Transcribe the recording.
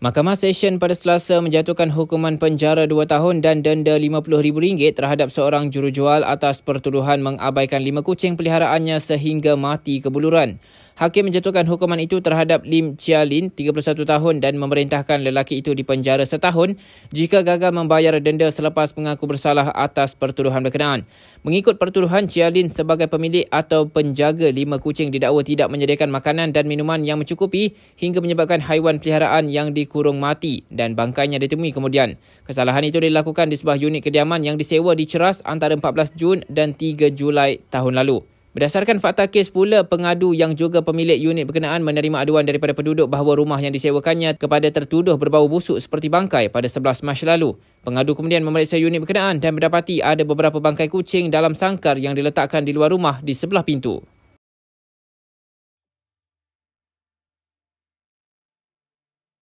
Mahkamah Session pada Selasa menjatuhkan hukuman penjara 2 tahun dan denda RM50,000 terhadap seorang jurujual atas pertuduhan mengabaikan lima kucing peliharaannya sehingga mati kebuluran. Hakim menjatuhkan hukuman itu terhadap Lim Chia Lin, 31 tahun dan memerintahkan lelaki itu dipenjara setahun jika gagal membayar denda selepas mengaku bersalah atas pertuduhan berkenaan. Mengikut pertuduhan, Chia Lin sebagai pemilik atau penjaga lima kucing didakwa tidak menyediakan makanan dan minuman yang mencukupi hingga menyebabkan haiwan peliharaan yang dikurung mati dan bangkainya ditemui kemudian. Kesalahan itu dilakukan di sebuah unit kediaman yang disewa di Ceras antara 14 Jun dan 3 Julai tahun lalu. Berdasarkan fakta kes pula, pengadu yang juga pemilik unit berkenaan menerima aduan daripada penduduk bahawa rumah yang disewakannya kepada tertuduh berbau busuk seperti bangkai pada 11 Mac lalu. Pengadu kemudian memeriksa unit berkenaan dan mendapati ada beberapa bangkai kucing dalam sangkar yang diletakkan di luar rumah di sebelah pintu.